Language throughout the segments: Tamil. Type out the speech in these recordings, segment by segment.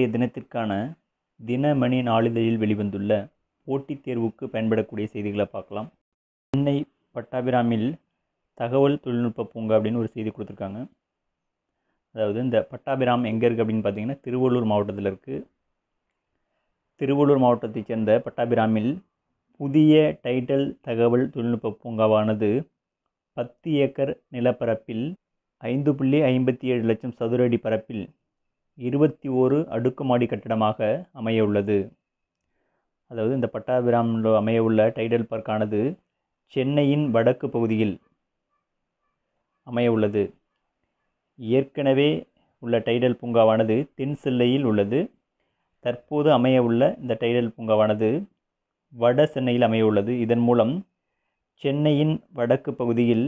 இன்றைய தினத்திற்கான தினமணி நாளிதழில் வெளிவந்துள்ள போட்டித் தேர்வுக்கு பயன்படக்கூடிய செய்திகளை பார்க்கலாம் சென்னை பட்டாபிராமில் தகவல் தொழில்நுட்ப பூங்கா அப்படின்னு ஒரு செய்தி கொடுத்துருக்காங்க அதாவது இந்த பட்டாபிராம் எங்கே இருக்குது அப்படின்னு பார்த்தீங்கன்னா திருவள்ளூர் மாவட்டத்தில் இருக்குது திருவள்ளூர் மாவட்டத்தைச் சேர்ந்த பட்டாபிராமில் புதிய டைட்டல் தகவல் தொழில்நுட்ப பூங்காவானது பத்து ஏக்கர் நிலப்பரப்பில் ஐந்து புள்ளி ஐம்பத்தி ஏழு லட்சம் சதுரடி பரப்பில் இருபத்தி ஓரு அடுக்குமாடி கட்டிடமாக அமைய உள்ளது அதாவது இந்த பட்டாபிராமில் அமைய உள்ள டைடல் பார்க்கானது சென்னையின் வடக்கு பகுதியில் அமைய உள்ளது ஏற்கனவே உள்ள டைடல் பூங்காவானது தென் சென்னையில் உள்ளது தற்போது அமைய உள்ள இந்த டைடல் பூங்காவானது வட சென்னையில் அமைய உள்ளது இதன் மூலம் சென்னையின் வடக்கு பகுதியில்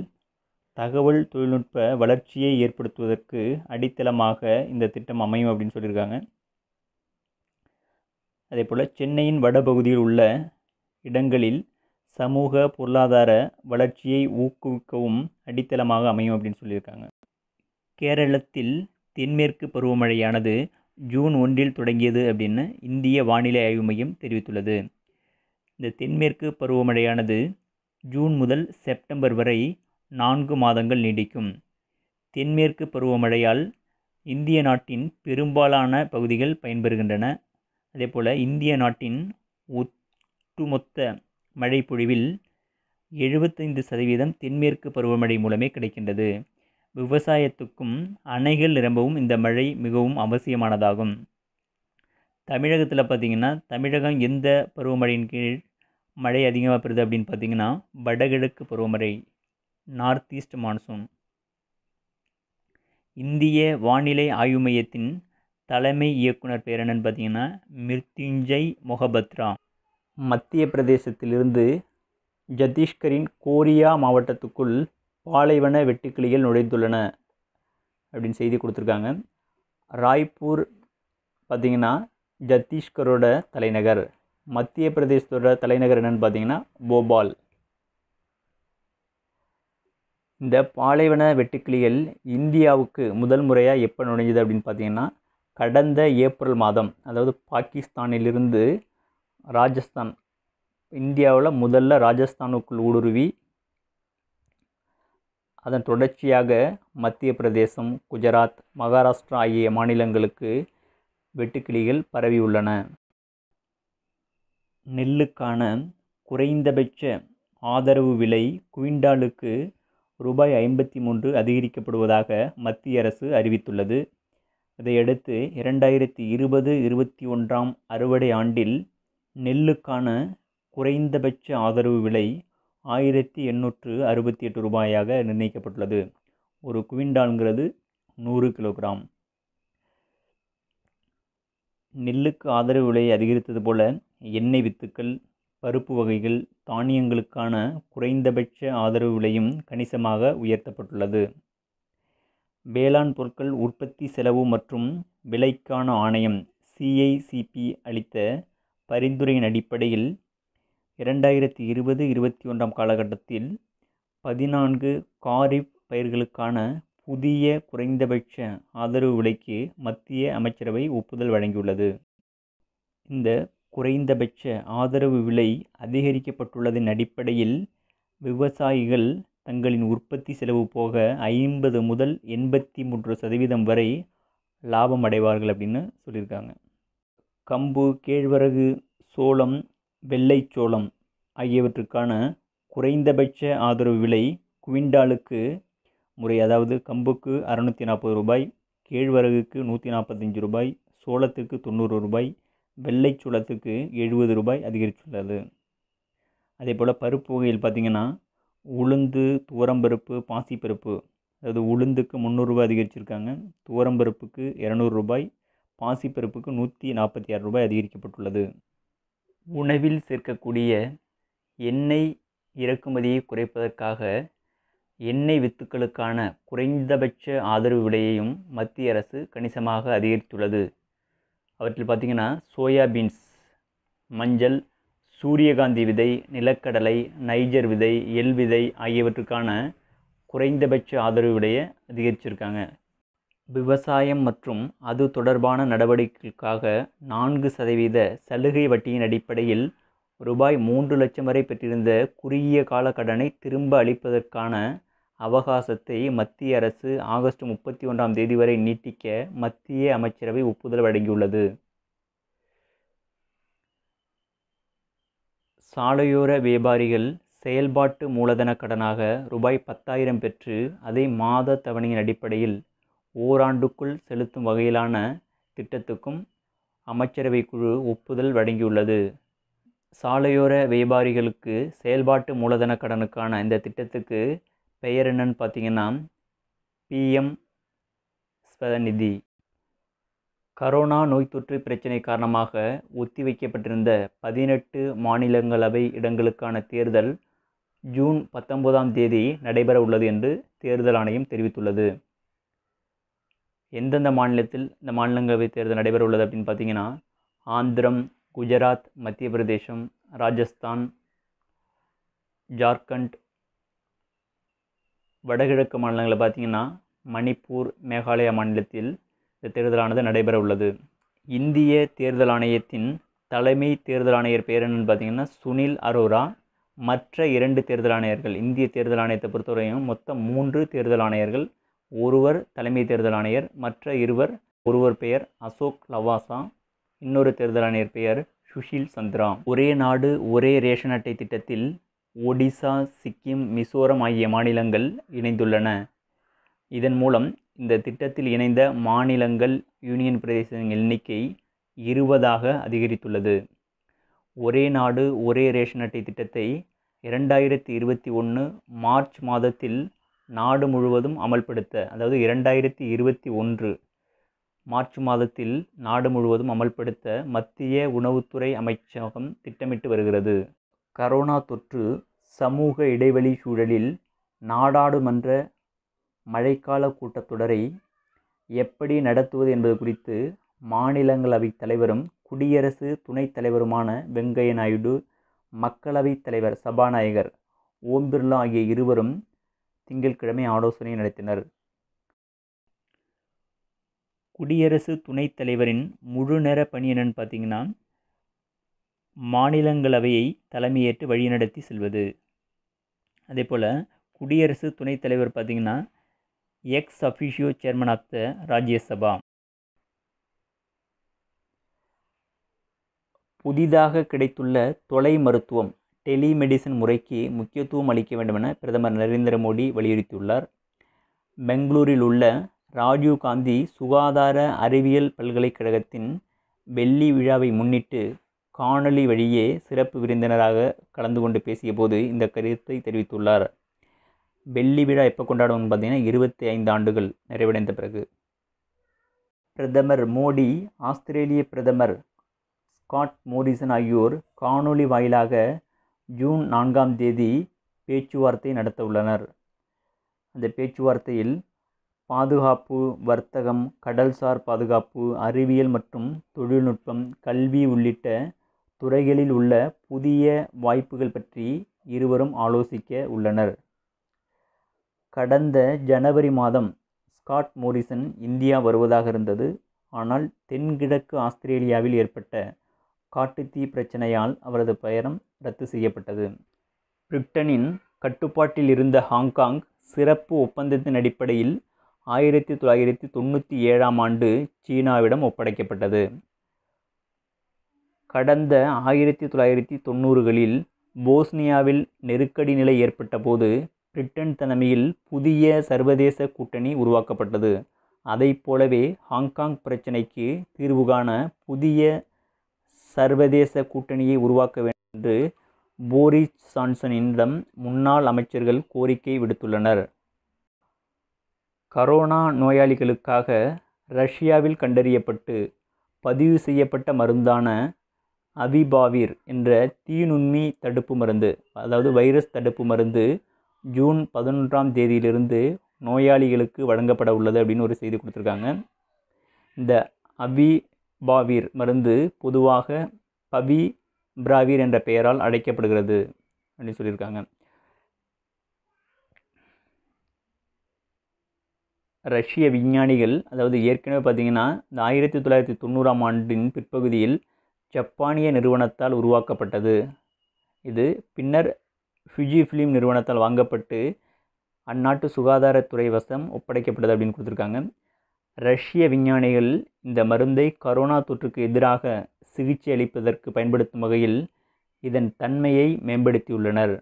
தகவல் தொழில்நுட்ப வளர்ச்சியை ஏற்படுத்துவதற்கு அடித்தளமாக இந்த திட்டம் அமையும் அப்படின்னு சொல்லியிருக்காங்க அதே போல் சென்னையின் வடபகுதியில் உள்ள இடங்களில் சமூக பொருளாதார வளர்ச்சியை ஊக்குவிக்கவும் அடித்தளமாக அமையும் அப்படின்னு சொல்லியிருக்காங்க கேரளத்தில் தென்மேற்கு பருவமழையானது ஜூன் ஒன்றில் தொடங்கியது அப்படின்னு இந்திய வானிலை ஆய்வு மையம் தெரிவித்துள்ளது இந்த தென்மேற்கு பருவமழையானது ஜூன் முதல் செப்டம்பர் வரை நான்கு மாதங்கள் நீடிக்கும் தென்மேற்கு பருவமழையால் இந்திய நாட்டின் பெரும்பாலான பகுதிகள் பயன்பெறுகின்றன அதே போல் இந்திய நாட்டின் ஒட்டுமொத்த மழைப்பொழிவில் எழுபத்தைந்து சதவீதம் தென்மேற்கு பருவமழை மூலமே கிடைக்கின்றது விவசாயத்துக்கும் அணைகள் நிரம்பவும் இந்த மழை மிகவும் அவசியமானதாகும் தமிழகத்தில் பார்த்திங்கன்னா தமிழகம் எந்த பருவமழையின் கீழ் மழை அதிகமாக பெறுது அப்படின்னு பார்த்திங்கன்னா வடகிழக்கு பருவமழை நார்த் ஈஸ்ட் மான்சூன் இந்திய வானிலை ஆய்வு மையத்தின் தலைமை இயக்குனர் பேர் என்னன்னு பார்த்தீங்கன்னா மிருத்யுஞ்சய் மொஹபத்ரா மத்திய பிரதேசத்திலிருந்து ஜத்தீஷ்கரின் கோரியா மாவட்டத்துக்குள் பாலைவன வெட்டுக்கிளிகள் நுழைந்துள்ளன அப்படின்னு செய்தி கொடுத்துருக்காங்க ராய்ப்பூர் பார்த்திங்கன்னா ஜத்தீஷ்கரோட தலைநகர் மத்திய பிரதேசத்தோட தலைநகர் என்னென்னு பார்த்தீங்கன்னா போபால் இந்த பாலைவன வெட்டுக்கிளிகள் இந்தியாவுக்கு முதல் முறையாக எப்போ நுழைஞ்சது அப்படின்னு பார்த்தீங்கன்னா கடந்த ஏப்ரல் மாதம் அதாவது பாகிஸ்தானிலிருந்து ராஜஸ்தான் இந்தியாவில் முதல்ல ராஜஸ்தானுக்குள் ஊடுருவி அதன் தொடர்ச்சியாக மத்திய பிரதேசம் குஜராத் மகாராஷ்டிரா ஆகிய மாநிலங்களுக்கு வெட்டுக்கிளிகள் பரவி உள்ளன நெல்லுக்கான குறைந்தபட்ச ஆதரவு விலை குவிண்டாலுக்கு ரூபாய் ஐம்பத்தி மூன்று அதிகரிக்கப்படுவதாக மத்திய அரசு அறிவித்துள்ளது இதையடுத்து இரண்டாயிரத்தி இருபது இருபத்தி ஒன்றாம் அறுவடை ஆண்டில் நெல்லுக்கான குறைந்தபட்ச ஆதரவு விலை ஆயிரத்தி எண்ணூற்று அறுபத்தி எட்டு ரூபாயாக நிர்ணயிக்கப்பட்டுள்ளது ஒரு குவிண்டால்ங்கிறது நூறு கிலோகிராம் நெல்லுக்கு ஆதரவு விலை அதிகரித்தது போல எண்ணெய் வித்துக்கள் பருப்பு வகைகள் தானியங்களுக்கான குறைந்தபட்ச ஆதரவு விலையும் கணிசமாக உயர்த்தப்பட்டுள்ளது வேளாண் பொருட்கள் உற்பத்தி செலவு மற்றும் விலைக்கான ஆணையம் சிஐசிபி அளித்த பரிந்துரையின் அடிப்படையில் இரண்டாயிரத்தி இருபது இருபத்தி ஒன்றாம் காலகட்டத்தில் பதினான்கு காரிப் பயிர்களுக்கான புதிய குறைந்தபட்ச ஆதரவு விலைக்கு மத்திய அமைச்சரவை ஒப்புதல் வழங்கியுள்ளது இந்த குறைந்தபட்ச ஆதரவு விலை அதிகரிக்கப்பட்டுள்ளதன் அடிப்படையில் விவசாயிகள் தங்களின் உற்பத்தி செலவு போக ஐம்பது முதல் எண்பத்தி மூன்று சதவீதம் வரை லாபம் அடைவார்கள் அப்படின்னு சொல்லியிருக்காங்க கம்பு கேழ்வரகு சோளம் வெள்ளைச்சோளம் ஆகியவற்றுக்கான குறைந்தபட்ச ஆதரவு விலை குவிண்டாலுக்கு முறை அதாவது கம்புக்கு அறுநூற்றி நாற்பது ரூபாய் கேழ்வரகுக்கு நூற்றி நாற்பத்தஞ்சு ரூபாய் சோளத்துக்கு தொண்ணூறு ரூபாய் வெள்ளை சூளத்துக்கு எழுபது ரூபாய் அதிகரித்துள்ளது அதே போல் பருப்பு வகையில் பார்த்திங்கன்னா உளுந்து துவரம்பருப்பு பாசிப்பருப்பு அதாவது உளுந்துக்கு முந்நூறுரூபாய் அதிகரிச்சிருக்காங்க துவரம்பருப்புக்கு இரநூறுபாய் பாசிப்பருப்புக்கு நூற்றி நாற்பத்தி ஆறு ரூபாய் அதிகரிக்கப்பட்டுள்ளது உணவில் சேர்க்கக்கூடிய எண்ணெய் இறக்குமதியை குறைப்பதற்காக எண்ணெய் வித்துக்களுக்கான குறைந்தபட்ச ஆதரவு விலையையும் மத்திய அரசு கணிசமாக அதிகரித்துள்ளது அவற்றில் பார்த்திங்கன்னா சோயாபீன்ஸ் மஞ்சள் சூரியகாந்தி விதை நிலக்கடலை நைஜர் விதை எல் விதை ஆகியவற்றுக்கான குறைந்தபட்ச ஆதரவு அதிகரிச்சிருக்காங்க விவசாயம் மற்றும் அது தொடர்பான நடவடிக்கைகளுக்காக நான்கு சதவீத சலுகை வட்டியின் அடிப்படையில் ரூபாய் மூன்று லட்சம் வரை பெற்றிருந்த குறுகிய கால கடனை திரும்ப அளிப்பதற்கான அவகாசத்தை மத்திய அரசு ஆகஸ்ட் முப்பத்தி ஒன்றாம் தேதி வரை நீட்டிக்க மத்திய அமைச்சரவை ஒப்புதல் வழங்கியுள்ளது சாலையோர வியாபாரிகள் செயல்பாட்டு மூலதன கடனாக ரூபாய் பத்தாயிரம் பெற்று அதை மாத தவணையின் அடிப்படையில் ஓராண்டுக்குள் செலுத்தும் வகையிலான திட்டத்துக்கும் அமைச்சரவை குழு ஒப்புதல் வழங்கியுள்ளது சாலையோர வியாபாரிகளுக்கு செயல்பாட்டு மூலதன கடனுக்கான இந்த திட்டத்துக்கு பெயர் என்னன்னு பார்த்தீங்கன்னா பிஎம் ஸ்வதநிதி கரோனா நோய் தொற்று பிரச்சினை காரணமாக ஒத்திவைக்கப்பட்டிருந்த பதினெட்டு மாநிலங்களவை இடங்களுக்கான தேர்தல் ஜூன் பத்தொன்பதாம் தேதி நடைபெற உள்ளது என்று தேர்தல் ஆணையம் தெரிவித்துள்ளது எந்தெந்த மாநிலத்தில் இந்த மாநிலங்களவை தேர்தல் நடைபெற உள்ளது அப்படின்னு பார்த்தீங்கன்னா ஆந்திரம் குஜராத் மத்திய பிரதேசம் ராஜஸ்தான் ஜார்க்கண்ட் வடகிழக்கு மாநிலங்களில் பார்த்திங்கன்னா மணிப்பூர் மேகாலயா மாநிலத்தில் இந்த தேர்தலானது நடைபெற உள்ளது இந்திய தேர்தல் ஆணையத்தின் தலைமை தேர்தல் ஆணையர் பெயர் என்னன்னு பார்த்திங்கன்னா சுனில் அரோரா மற்ற இரண்டு தேர்தல் ஆணையர்கள் இந்திய தேர்தல் ஆணையத்தை பொறுத்தவரையும் மொத்தம் மூன்று தேர்தல் ஆணையர்கள் ஒருவர் தலைமை தேர்தல் ஆணையர் மற்ற இருவர் ஒருவர் பெயர் அசோக் லவாசா இன்னொரு தேர்தல் ஆணையர் பெயர் சுஷில் சந்திரா ஒரே நாடு ஒரே ரேஷன் அட்டை திட்டத்தில் ஒடிசா சிக்கிம் மிசோரம் ஆகிய மாநிலங்கள் இணைந்துள்ளன இதன் மூலம் இந்த திட்டத்தில் இணைந்த மாநிலங்கள் யூனியன் பிரதேசங்களின் எண்ணிக்கை இருபதாக அதிகரித்துள்ளது ஒரே நாடு ஒரே ரேஷன் அட்டை திட்டத்தை இரண்டாயிரத்தி இருபத்தி ஒன்று மார்ச் மாதத்தில் நாடு முழுவதும் அமல்படுத்த அதாவது இரண்டாயிரத்தி இருபத்தி ஒன்று மார்ச் மாதத்தில் நாடு முழுவதும் அமல்படுத்த மத்திய உணவுத்துறை அமைச்சகம் திட்டமிட்டு வருகிறது கரோனா தொற்று சமூக இடைவெளி சூழலில் நாடாளுமன்ற மழைக்கால கூட்டத்தொடரை எப்படி நடத்துவது என்பது குறித்து மாநிலங்களவை தலைவரும் குடியரசு துணைத் தலைவருமான வெங்கைய நாயுடு மக்களவைத் தலைவர் சபாநாயகர் ஓம் பிர்லா ஆகிய இருவரும் திங்கட்கிழமை ஆலோசனை நடத்தினர் குடியரசு துணைத் தலைவரின் முழு நேர பணி என்னென்னு பார்த்தீங்கன்னா மாநிலங்களவையை தலைமையேற்று வழிநடத்தி செல்வது அதே போல் குடியரசு துணைத் தலைவர் பார்த்திங்கன்னா ex officio chairman of the Rajya Sabha புதிதாக கிடைத்துள்ள தொலை மருத்துவம் டெலிமெடிசன் முறைக்கு முக்கியத்துவம் அளிக்க வேண்டுமென பிரதமர் நரேந்திர மோடி வலியுறுத்தியுள்ளார் பெங்களூரில் உள்ள ராஜீவ் காந்தி சுகாதார அறிவியல் பல்கலைக்கழகத்தின் வெள்ளி விழாவை முன்னிட்டு காணொலி வழியே சிறப்பு விருந்தினராக கலந்து கொண்டு பேசிய போது இந்த கருத்தை தெரிவித்துள்ளார் வெள்ளி விழா எப்போ கொண்டாடும் பார்த்தீங்கன்னா இருபத்தி ஐந்து ஆண்டுகள் நிறைவடைந்த பிறகு பிரதமர் மோடி ஆஸ்திரேலிய பிரதமர் ஸ்காட் மோரிசன் ஆகியோர் காணொளி வாயிலாக ஜூன் நான்காம் தேதி பேச்சுவார்த்தை நடத்த உள்ளனர் அந்த பேச்சுவார்த்தையில் பாதுகாப்பு வர்த்தகம் கடல்சார் பாதுகாப்பு அறிவியல் மற்றும் தொழில்நுட்பம் கல்வி உள்ளிட்ட துறைகளில் உள்ள புதிய வாய்ப்புகள் பற்றி இருவரும் ஆலோசிக்க உள்ளனர் கடந்த ஜனவரி மாதம் ஸ்காட் மோரிசன் இந்தியா வருவதாக இருந்தது ஆனால் தென்கிழக்கு ஆஸ்திரேலியாவில் ஏற்பட்ட காட்டுத்தீ பிரச்சனையால் அவரது பயணம் ரத்து செய்யப்பட்டது பிரிட்டனின் கட்டுப்பாட்டில் இருந்த ஹாங்காங் சிறப்பு ஒப்பந்தத்தின் அடிப்படையில் ஆயிரத்தி தொள்ளாயிரத்தி தொண்ணூற்றி ஏழாம் ஆண்டு சீனாவிடம் ஒப்படைக்கப்பட்டது கடந்த ஆயிரத்தி தொள்ளாயிரத்தி தொண்ணூறுகளில் போஸ்னியாவில் நெருக்கடி நிலை ஏற்பட்டபோது பிரிட்டன் தலைமையில் புதிய சர்வதேச கூட்டணி உருவாக்கப்பட்டது அதை போலவே ஹாங்காங் பிரச்சினைக்கு தீர்வு காண புதிய சர்வதேச கூட்டணியை உருவாக்க வேண்டும் என்று போரிஸ் சான்சனிடம் முன்னாள் அமைச்சர்கள் கோரிக்கை விடுத்துள்ளனர் கரோனா நோயாளிகளுக்காக ரஷ்யாவில் கண்டறியப்பட்டு பதிவு செய்யப்பட்ட மருந்தான அவிபாவிர் என்ற தீநுண்மி தடுப்பு மருந்து அதாவது வைரஸ் தடுப்பு மருந்து ஜூன் பதினொன்றாம் தேதியிலிருந்து நோயாளிகளுக்கு வழங்கப்பட உள்ளது அப்படின்னு ஒரு செய்தி கொடுத்துருக்காங்க இந்த அவிபாவிர் மருந்து பொதுவாக பவி பிராவிர் என்ற பெயரால் அழைக்கப்படுகிறது அப்படின்னு சொல்லியிருக்காங்க ரஷ்ய விஞ்ஞானிகள் அதாவது ஏற்கனவே பார்த்திங்கன்னா இந்த ஆயிரத்தி தொள்ளாயிரத்தி தொண்ணூறாம் ஆண்டின் பிற்பகுதியில் ஜப்பானிய நிறுவனத்தால் உருவாக்கப்பட்டது இது பின்னர் ஃபியூஜி ஃபிலிம் நிறுவனத்தால் வாங்கப்பட்டு அந்நாட்டு சுகாதாரத்துறை வசம் ஒப்படைக்கப்பட்டது அப்படின்னு கொடுத்துருக்காங்க ரஷ்ய விஞ்ஞானிகள் இந்த மருந்தை கரோனா தொற்றுக்கு எதிராக சிகிச்சை அளிப்பதற்கு பயன்படுத்தும் வகையில் இதன் தன்மையை மேம்படுத்தியுள்ளனர்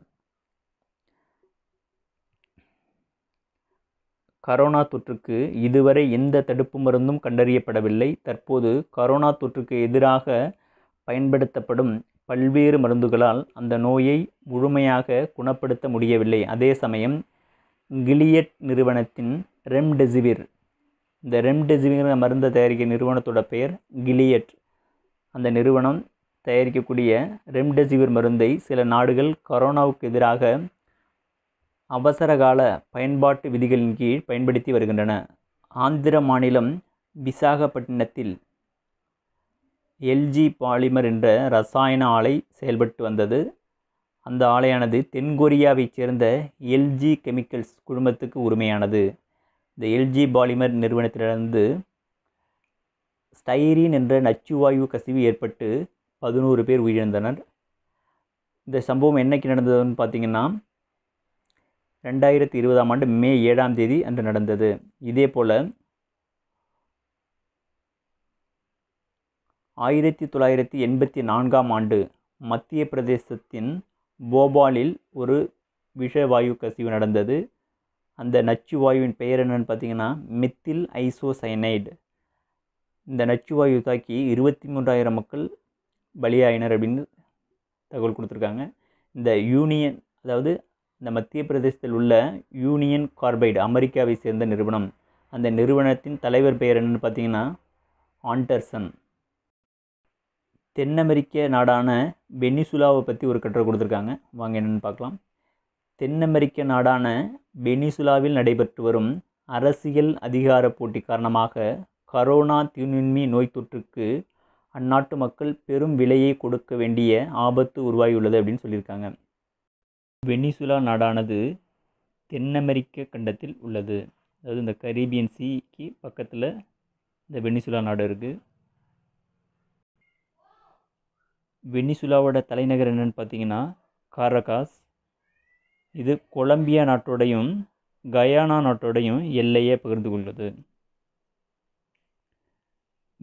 கரோனா தொற்றுக்கு இதுவரை எந்த தடுப்பு மருந்தும் கண்டறியப்படவில்லை தற்போது கரோனா தொற்றுக்கு எதிராக பயன்படுத்தப்படும் பல்வேறு மருந்துகளால் அந்த நோயை முழுமையாக குணப்படுத்த முடியவில்லை அதே சமயம் கிலியட் நிறுவனத்தின் ரெம்டெசிவிர் இந்த ரெம்டெசிவிர் மருந்தை தயாரிக்க நிறுவனத்தோட பெயர் கிலியட் அந்த நிறுவனம் தயாரிக்கக்கூடிய ரெம்டெசிவிர் மருந்தை சில நாடுகள் கரோனாவுக்கு எதிராக அவசரகால பயன்பாட்டு விதிகளின் கீழ் பயன்படுத்தி வருகின்றன ஆந்திர மாநிலம் விசாகப்பட்டினத்தில் எல்ஜி பாலிமர் என்ற ரசாயன ஆலை செயல்பட்டு வந்தது அந்த ஆலையானது தென்கொரியாவைச் சேர்ந்த எல்ஜி கெமிக்கல்ஸ் குழுமத்துக்கு உரிமையானது இந்த எல்ஜி பாலிமர் நிறுவனத்திலிருந்து ஸ்டைரீன் என்ற நச்சுவாயு கசிவு ஏற்பட்டு பதினோரு பேர் உயிரிழந்தனர் இந்த சம்பவம் என்னைக்கு நடந்ததுன்னு பார்த்திங்கன்னா ரெண்டாயிரத்தி இருபதாம் ஆண்டு மே ஏழாம் தேதி அன்று நடந்தது இதே போல் ஆயிரத்தி தொள்ளாயிரத்தி எண்பத்தி நான்காம் ஆண்டு மத்திய பிரதேசத்தின் போபாலில் ஒரு விஷவாயு கசிவு நடந்தது அந்த நச்சுவாயுவின் பெயர் என்னென்னு பார்த்தீங்கன்னா மித்தில் ஐசோசைனைடு இந்த நச்சுவாயு தாக்கி இருபத்தி மூன்றாயிரம் மக்கள் பலியாயினர் அப்படின்னு தகவல் கொடுத்துருக்காங்க இந்த யூனியன் அதாவது இந்த மத்திய பிரதேசத்தில் உள்ள யூனியன் கார்பைடு அமெரிக்காவை சேர்ந்த நிறுவனம் அந்த நிறுவனத்தின் தலைவர் பெயர் என்னென்னு பார்த்தீங்கன்னா ஆண்டர்சன் தென் அமெரிக்க நாடான பெனிசுலாவை பற்றி ஒரு கட்டுரை கொடுத்துருக்காங்க வாங்க என்னென்னு பார்க்கலாம் தென் அமெரிக்க நாடான பெனிசுலாவில் நடைபெற்று வரும் அரசியல் அதிகார போட்டி காரணமாக கரோனா தீநுண்மி நோய் தொற்றுக்கு அந்நாட்டு மக்கள் பெரும் விலையை கொடுக்க வேண்டிய ஆபத்து உருவாகியுள்ளது அப்படின்னு சொல்லியிருக்காங்க வெனிசுலா நாடானது தென் அமெரிக்க கண்டத்தில் உள்ளது அதாவது இந்த கரீபியன் சீக்கு பக்கத்தில் இந்த வெனிசுலா நாடு இருக்குது வெனிசுலாவோட தலைநகர் என்னென்னு பார்த்தீங்கன்னா காரகாஸ் இது கொலம்பியா நாட்டோடையும் கயானா நாட்டோடையும் எல்லையே பகிர்ந்து கொள்வது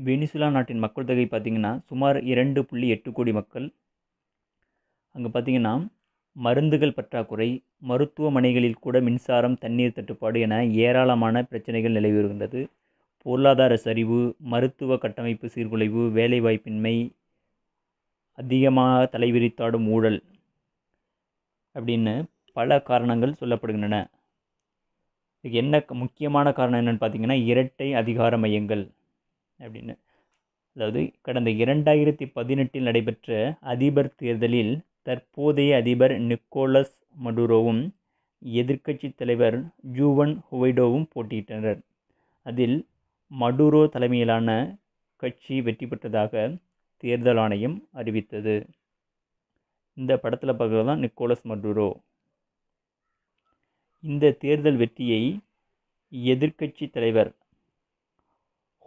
வெனிசுலா நாட்டின் மக்கள் தொகை பார்த்திங்கன்னா சுமார் இரண்டு புள்ளி எட்டு கோடி மக்கள் அங்கே பார்த்திங்கன்னா மருந்துகள் பற்றாக்குறை மருத்துவமனைகளில் கூட மின்சாரம் தண்ணீர் தட்டுப்பாடு என ஏராளமான பிரச்சனைகள் நிலவி வருகின்றது பொருளாதார சரிவு மருத்துவ கட்டமைப்பு சீர்குலைவு வேலைவாய்ப்பின்மை அதிகமாக தலைவிரித்தாடும் ஊழல் அப்படின்னு பல காரணங்கள் சொல்லப்படுகின்றன இதுக்கு என்ன முக்கியமான காரணம் என்னென்னு பார்த்திங்கன்னா இரட்டை அதிகார மையங்கள் அப்படின்னு அதாவது கடந்த இரண்டாயிரத்தி பதினெட்டில் நடைபெற்ற அதிபர் தேர்தலில் தற்போதைய அதிபர் நிக்கோலஸ் மடுரோவும் எதிர்க்கட்சி தலைவர் ஜூவன் ஹுவைடோவும் போட்டியிட்டனர் அதில் மடுரோ தலைமையிலான கட்சி வெற்றி பெற்றதாக தேர்தல் ஆணையம் அறிவித்தது இந்த படத்தில் பார்க்குறது தான் நிக்கோலஸ் மடுரோ இந்த தேர்தல் வெற்றியை எதிர்க்கட்சி தலைவர்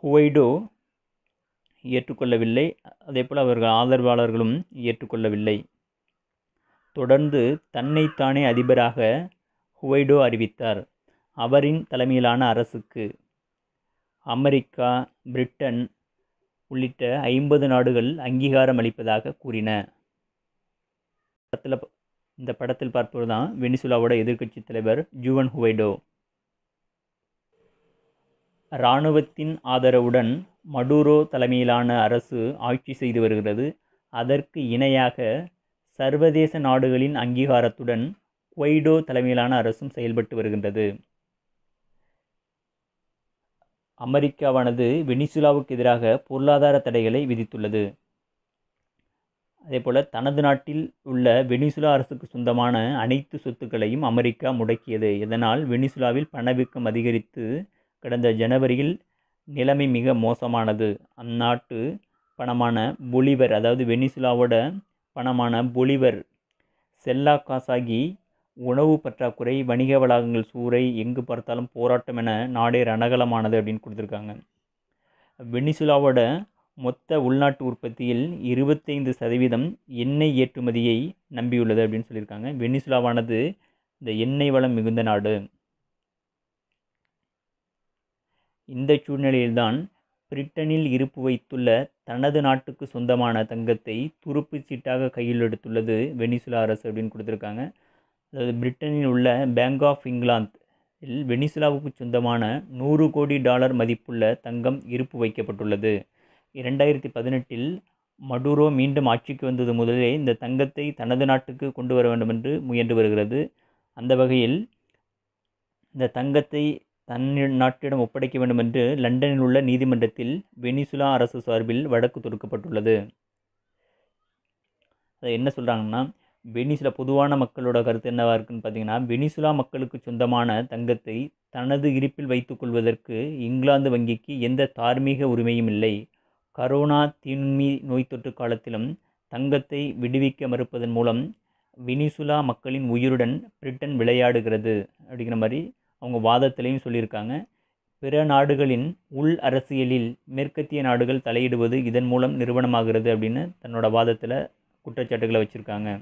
ஹுவைடோ ஏற்றுக்கொள்ளவில்லை அதே போல் அவர்கள் ஆதரவாளர்களும் ஏற்றுக்கொள்ளவில்லை தொடர்ந்து தன்னைத்தானே அதிபராக ஹுவைடோ அறிவித்தார் அவரின் தலைமையிலான அரசுக்கு அமெரிக்கா பிரிட்டன் உள்ளிட்ட ஐம்பது நாடுகள் அங்கீகாரம் அளிப்பதாக கூறின படத்தில் இந்த படத்தில் பார்ப்பது தான் வெனிசுலாவோட எதிர்க்கட்சி தலைவர் ஜூவன் ஹுவைடோ இராணுவத்தின் ஆதரவுடன் மடூரோ தலைமையிலான அரசு ஆட்சி செய்து வருகிறது அதற்கு இணையாக சர்வதேச நாடுகளின் அங்கீகாரத்துடன் குவைடோ தலைமையிலான அரசும் செயல்பட்டு வருகின்றது அமெரிக்காவானது வெனிசுலாவுக்கு எதிராக பொருளாதார தடைகளை விதித்துள்ளது அதேபோல் தனது நாட்டில் உள்ள வெனிசுலா அரசுக்கு சொந்தமான அனைத்து சொத்துக்களையும் அமெரிக்கா முடக்கியது இதனால் வெனிசுலாவில் பணவீக்கம் அதிகரித்து கடந்த ஜனவரியில் நிலைமை மிக மோசமானது அந்நாட்டு பணமான பொலிவர் அதாவது வெனிசுலாவோட பணமான பொலிவர் செல்லா காசாகி உணவு பற்றாக்குறை வணிக வளாகங்கள் சூறை எங்கு பார்த்தாலும் போராட்டம் என நாடே ரணகலமானது அப்படின்னு கொடுத்துருக்காங்க வெனிசுலாவோட மொத்த உள்நாட்டு உற்பத்தியில் இருபத்தைந்து சதவீதம் எண்ணெய் ஏற்றுமதியை நம்பியுள்ளது அப்படின்னு சொல்லியிருக்காங்க வெனிசுலாவானது இந்த எண்ணெய் வளம் மிகுந்த நாடு இந்த சூழ்நிலையில்தான் பிரிட்டனில் இருப்பு வைத்துள்ள தனது நாட்டுக்கு சொந்தமான தங்கத்தை துருப்பு சீட்டாக கையில் எடுத்துள்ளது வெனிசுலா அரசு அப்படின்னு கொடுத்துருக்காங்க அதாவது பிரிட்டனில் உள்ள பேங்க் ஆஃப் இங்கிலாந்து இல் வெனிசுலாவுக்கு சொந்தமான நூறு கோடி டாலர் மதிப்புள்ள தங்கம் இருப்பு வைக்கப்பட்டுள்ளது இரண்டாயிரத்தி பதினெட்டில் மடுரோ மீண்டும் ஆட்சிக்கு வந்தது முதலே இந்த தங்கத்தை தனது நாட்டுக்கு கொண்டு வர வேண்டும் என்று முயன்று வருகிறது அந்த வகையில் இந்த தங்கத்தை தன் நாட்டிடம் ஒப்படைக்க வேண்டும் என்று லண்டனில் உள்ள நீதிமன்றத்தில் வெனிசுலா அரசு சார்பில் வழக்கு தொடுக்கப்பட்டுள்ளது அதை என்ன சொல்கிறாங்கன்னா வெனிசுலா பொதுவான மக்களோட கருத்து என்னவாக இருக்குன்னு பார்த்தீங்கன்னா வெனிசுலா மக்களுக்கு சொந்தமான தங்கத்தை தனது இருப்பில் வைத்துக்கொள்வதற்கு இங்கிலாந்து வங்கிக்கு எந்த தார்மீக உரிமையும் இல்லை கரோனா தீன்மி நோய் தொற்று காலத்திலும் தங்கத்தை விடுவிக்க மறுப்பதன் மூலம் வெனிசுலா மக்களின் உயிருடன் பிரிட்டன் விளையாடுகிறது அப்படிங்கிற மாதிரி அவங்க வாதத்திலையும் சொல்லியிருக்காங்க பிற நாடுகளின் உள் அரசியலில் மேற்கத்திய நாடுகள் தலையிடுவது இதன் மூலம் நிறுவனமாகிறது அப்படின்னு தன்னோட வாதத்தில் குற்றச்சாட்டுகளை வச்சுருக்காங்க